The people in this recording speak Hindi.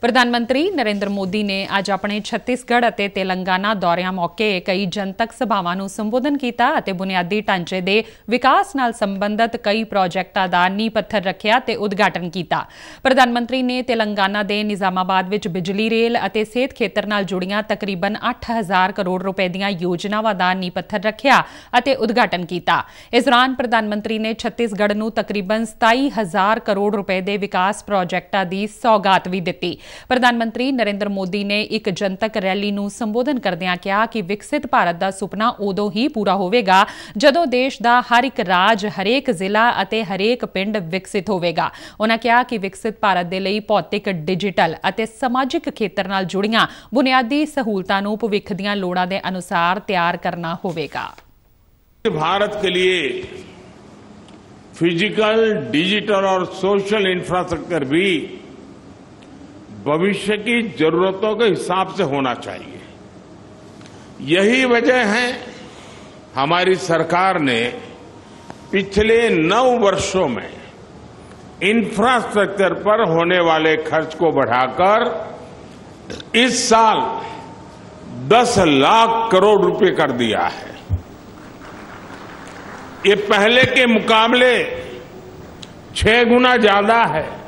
ਪ੍ਰਧਾਨ ਮੰਤਰੀ ਨਰਿੰਦਰ ਮੋਦੀ ਨੇ ਅੱਜ ਆਪਣੇ ਛੱਤੀਸਗੜ੍ਹ ਅਤੇ ਤੇਲੰਗਾਨਾ ਦੌਰਿਆਂ ਮੌਕੇ ਕਈ ਜਨਤਕ ਸਭਾਵਾਂ ਨੂੰ ਸੰਬੋਧਨ ਕੀਤਾ ਅਤੇ ਬੁਨਿਆਦੀ ਢਾਂਚੇ ਦੇ ਵਿਕਾਸ ਨਾਲ ਸੰਬੰਧਿਤ ਕਈ ਪ੍ਰੋਜੈਕਟਾਂ ਦਾ ਨੀਂਹ ਪੱਥਰ ਰੱਖਿਆ ਤੇ ਉਦਘਾਟਨ ਕੀਤਾ ਪ੍ਰਧਾਨ ਮੰਤਰੀ ਨੇ ਤੇਲੰਗਾਨਾ ਦੇ ਨਿਜ਼ਾਮਾਬਾਦ ਵਿੱਚ ਬਿਜਲੀ ਰੇਲ ਅਤੇ ਸਿਹਤ ਖੇਤਰ ਨਾਲ ਜੁੜੀਆਂ ਤਕਰੀਬਨ 8000 ਕਰੋੜ ਰੁਪਏ ਦੀਆਂ ਯੋਜਨਾਵਾਂ ਦਾ ਨੀਂਹ ਪੱਥਰ ਰੱਖਿਆ ਅਤੇ ਉਦਘਾਟਨ ਕੀਤਾ ਇਸ ਦੌਰਾਨ ਪ੍ਰਧਾਨ ਮੰਤਰੀ ਨੇ ਛੱਤੀਸਗੜ੍ਹ ਨੂੰ ਤਕਰੀਬਨ 27000 ਕਰੋੜ ਰੁਪਏ ਦੇ ਵਿਕਾਸ ਪ੍ਰੋਜੈਕਟਾਂ ਦੀ ਸੌਗਾਤ ਵੀ ਦਿੱਤੀ प्रधानमंत्री नरेंद्र मोदी ने एक जनतक रैली संबोधन करद कहा कि विकसित भारत का सुपना उदों ही पूरा होगा जदों देश का हर एक राज हरेक जिला हरेक पिंड विकसित होगा उन्होंने कहा कि विकसित भारत के लिए भौतिक डिजिटल समाजिक खेत्र जुड़िया बुनियादी सहूलत भविख दौड़ा के तैयार करना होगा भारत के लिए फिजिकल डिजिटल और सोशल इंफ्रास्ट्रक्चर भी भविष्य की जरूरतों के हिसाब से होना चाहिए यही वजह है हमारी सरकार ने पिछले नौ वर्षों में इंफ्रास्ट्रक्चर पर होने वाले खर्च को बढ़ाकर इस साल 10 लाख करोड़ रुपए कर दिया है ये पहले के मुकाबले छह गुना ज्यादा है